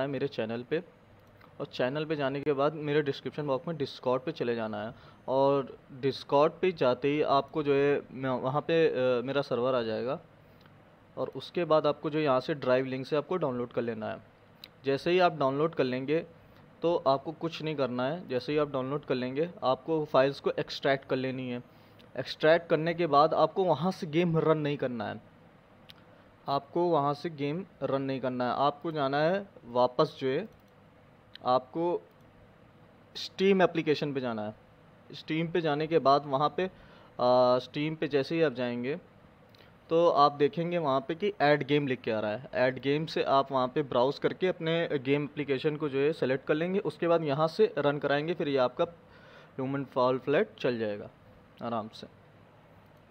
है मेरे चैनल पे और चैनल पे जाने के बाद मेरे डिस्क्रिप्शन बॉक्स में डिस्कॉर्ड पे चले जाना है और डिस्कॉर्ड पे जाते ही आपको जो है वहाँ पे आ, मेरा सर्वर आ जाएगा और उसके बाद आपको जो यहाँ से ड्राइव लिंक से आपको डाउनलोड कर लेना है जैसे ही आप डाउनलोड कर लेंगे तो आपको कुछ नहीं करना है जैसे ही आप डाउनलोड कर लेंगे आपको फाइल्स को एक्सट्रैक्ट कर लेनी है एक्सट्रैक्ट करने के बाद आपको वहाँ से गेम रन नहीं करना है आपको वहाँ से गेम रन नहीं करना है आपको जाना है वापस जो है आपको स्टीम एप्लीकेशन पे जाना है स्टीम पे जाने के बाद वहाँ पे आ, स्टीम पे जैसे ही आप जाएंगे तो आप देखेंगे वहाँ पे कि ऐड गेम लिख के आ रहा है ऐड गेम से आप वहाँ पे ब्राउज़ करके अपने गेम एप्लीकेशन को जो है सेलेक्ट कर लेंगे उसके बाद यहाँ से रन कराएंगे फिर ये आपका ह्यूमन फॉल फ्लैट चल जाएगा आराम से